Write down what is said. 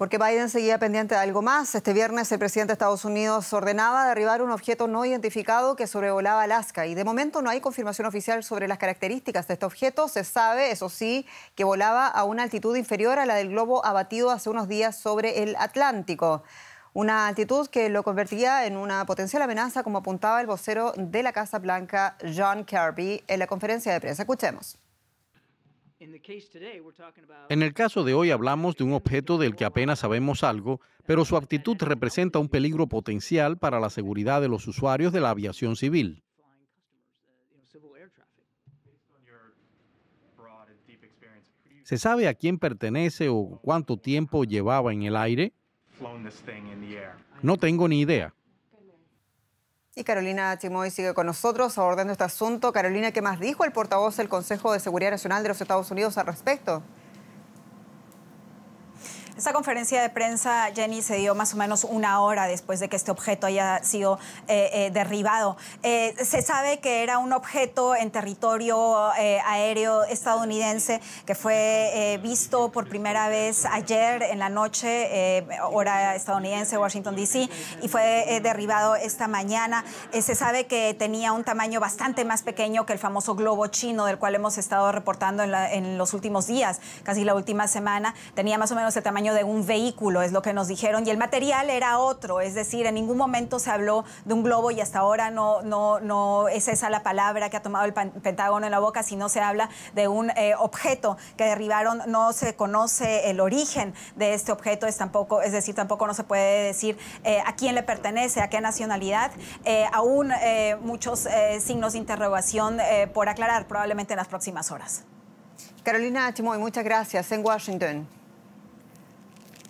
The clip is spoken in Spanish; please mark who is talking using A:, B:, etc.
A: Porque Biden seguía pendiente de algo más. Este viernes el presidente de Estados Unidos ordenaba derribar un objeto no identificado que sobrevolaba Alaska y de momento no hay confirmación oficial sobre las características de este objeto. Se sabe, eso sí, que volaba a una altitud inferior a la del globo abatido hace unos días sobre el Atlántico. Una altitud que lo convertía en una potencial amenaza, como apuntaba el vocero de la Casa Blanca, John Kirby, en la conferencia de prensa. Escuchemos.
B: En el caso de hoy hablamos de un objeto del que apenas sabemos algo, pero su actitud representa un peligro potencial para la seguridad de los usuarios de la aviación civil. Uh, ¿Se sabe a quién pertenece o cuánto tiempo llevaba en el aire? No tengo ni idea.
A: Y Carolina Chimoy sigue con nosotros abordando este asunto. Carolina, ¿qué más dijo el portavoz del Consejo de Seguridad Nacional de los Estados Unidos al respecto?
C: Esta conferencia de prensa, Jenny, se dio más o menos una hora después de que este objeto haya sido eh, eh, derribado. Eh, se sabe que era un objeto en territorio aéreo estadounidense que fue visto por primera vez ayer en la noche, hora estadounidense, Washington, D.C., y fue derribado esta mañana. se sabe que tenía un tamaño bastante más pequeño que el famoso globo chino del cual hemos estado reportando en, en los últimos días, casi la última semana. Tenía más o menos el tamaño de un vehículo, es lo que nos dijeron, y el material era otro, es decir, en ningún momento se habló de un globo y hasta ahora no, no, no es esa la palabra que ha tomado el Pentágono en la boca, sino se habla de un eh, objeto que derribaron, no se conoce el origen de este objeto, es, tampoco, es decir, tampoco no se puede decir eh, a quién le pertenece, a qué nacionalidad, eh, aún muchos signos de interrogación por aclarar probablemente en las próximas horas.
A: Carolina Chimoy, muchas gracias en Washington.